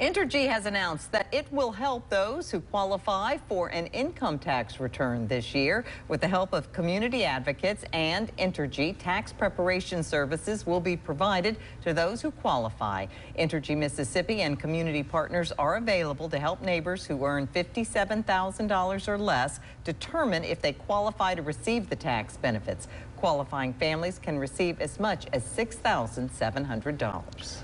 Entergy has announced that it will help those who qualify for an income tax return this year. With the help of community advocates and Entergy, tax preparation services will be provided to those who qualify. Entergy Mississippi and community partners are available to help neighbors who earn $57,000 or less determine if they qualify to receive the tax benefits. Qualifying families can receive as much as $6,700.